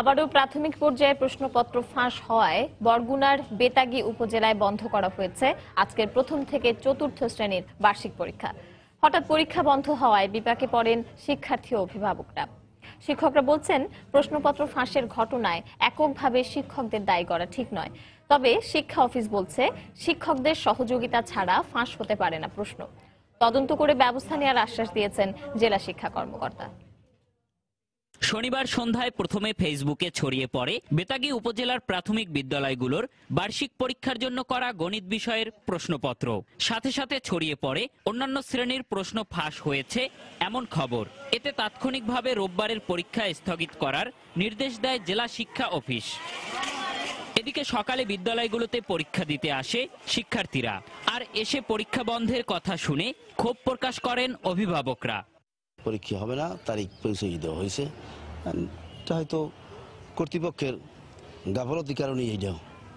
আবারও প্রাথমিক পর্যায়ে প্রশ্নপত্র ফাঁস হওয়ায় বরগুনার বেতাগি উপজেলায় বন্ধ করা হয়েছে আজকের প্রথম থেকে চতুর্থ শ্রেণীর বার্ষিক পরীক্ষা হঠাৎ পরীক্ষা বন্ধ হওয়ায় বিপাকে পড়েন শিক্ষার্থী ও অভিভাবকরা শিক্ষকরা বলছেন প্রশ্নপত্র ফাঁসের ঘটনায় এককভাবে শিক্ষকদের দায়ী করা ঠিক নয় তবে শিক্ষা অফিস বলছে শিক্ষকদের সহযোগিতা ছাড়া ফাঁস হতে পারে না প্রশ্ন তদন্ত করে ব্যবস্থা নেওয়ার আশ্বাস দিয়েছেন জেলা শিক্ষা কর্মকর্তা শনিবার সন্ধ্যায় প্রথমে ফেসবুকে ছড়িয়ে পড়ে বেতাগি উপজেলার প্রাথমিক বিদ্যালয়গুলোর বার্ষিক পরীক্ষার জন্য করা গণিত বিষয়ের প্রশ্নপত্র সাথে সাথে ছড়িয়ে পড়ে অন্যান্য শ্রেণীর প্রশ্ন ফাঁস হয়েছে এমন খবর এতে তাৎক্ষণিকভাবে রোববারের পরীক্ষা স্থগিত করার নির্দেশ দেয় জেলা শিক্ষা অফিস এদিকে সকালে বিদ্যালয়গুলোতে পরীক্ষা দিতে আসে শিক্ষার্থীরা আর এসে পরীক্ষা বন্ধের কথা শুনে ক্ষোভ প্রকাশ করেন অভিভাবকরা পরীক্ষা হবে না তারিখ পরিচয় দেওয়া হয়েছে হয়তো কর্তৃপক্ষের গাফলতির কারণেই এইটা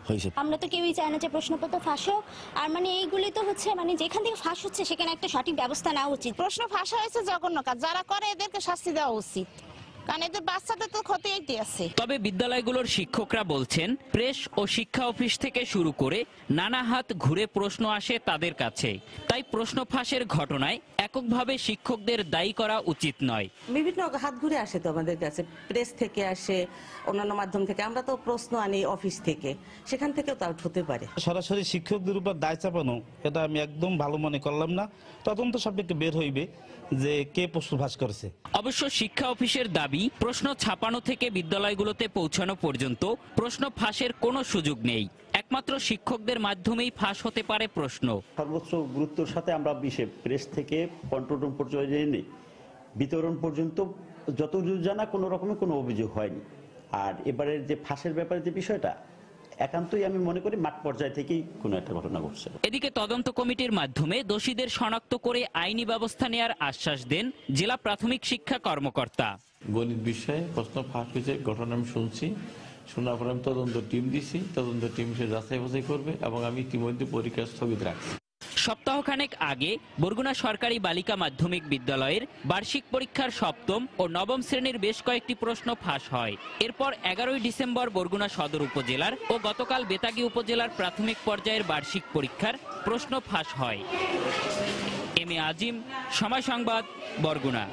হয়েছে আমরা তো কেউই চাই না যে প্রশ্নপত্র ফাঁস হোক আর মানে এইগুলি তো হচ্ছে মানে যেখান থেকে ফাঁস হচ্ছে সেখানে একটা সঠিক ব্যবস্থা নেওয়া উচিত প্রশ্ন ফাঁস হয়েছে জঘন্য কাজ যারা করে এদেরকে শাস্তি দেওয়া উচিত কারণ এদের বাচ্চাদের তো তবে বিদ্যালয়গুলোর শিক্ষকরা বলছেন প্রেস ও শিক্ষা অফিস থেকে শুরু করে নানা হাত ঘুরে প্রশ্ন আসে তাদের কাছে তাই প্রশ্ন ফাঁসের ঘটনায় এককভাবে শিক্ষকদের দায়ী করা উচিত নয় বিভিন্ন হাত ঘুরে আসে তো আমাদের কাছে প্রেস থেকে আসে অন্যান্য মাধ্যম থেকে আমরা তো প্রশ্ন আনি অফিস থেকে সেখান থেকেও তা হতে পারে সরাসরি শিক্ষকদের উপর দায় চাপানো এটা আমি একদম ভালো মনে করলাম না তদন্ত সাপেক্ষে বের হইবে যে কে প্রশ্ন ফাঁস করেছে অবশ্য শিক্ষা অফিসের দাবি দাবি প্রশ্ন ছাপানো থেকে বিদ্যালয়গুলোতে পৌঁছানো পর্যন্ত প্রশ্ন ফাঁসের কোনো সুযোগ নেই একমাত্র শিক্ষকদের মাধ্যমেই ফাঁস হতে পারে প্রশ্ন সর্বোচ্চ গুরুত্বের সাথে আমরা বিশেষ প্রেস থেকে কন্ট্রোল রুম পর্যন্ত বিতরণ পর্যন্ত যত জানা কোনো রকমের কোনো অভিযোগ হয়নি আর এবারের যে ফাঁসের ব্যাপারে যে বিষয়টা একান্তই আমি মনে করি মাঠ পর্যায় থেকেই কোনো একটা ঘটনা ঘটছে এদিকে তদন্ত কমিটির মাধ্যমে দোষীদের শনাক্ত করে আইনি ব্যবস্থা নেয়ার আশ্বাস দেন জেলা প্রাথমিক শিক্ষা কর্মকর্তা গণিত বিষয়ে প্রশ্ন ফাঁস হয়েছে ঘটনা আমি শুনছি শোনার পরে আমি তদন্ত টিম দিছি তদন্ত টিম সে যাচাই বাছাই করবে এবং আমি ইতিমধ্যে পরীক্ষা স্থগিত রাখছি সপ্তাহখানেক আগে বরগুনা সরকারি বালিকা মাধ্যমিক বিদ্যালয়ের বার্ষিক পরীক্ষার সপ্তম ও নবম শ্রেণীর বেশ কয়েকটি প্রশ্ন ফাঁস হয় এরপর এগারোই ডিসেম্বর বরগুনা সদর উপজেলার ও গতকাল বেতাগী উপজেলার প্রাথমিক পর্যায়ের বার্ষিক পরীক্ষার প্রশ্ন ফাঁস হয় এম এ আজিম সময় সংবাদ বরগুনা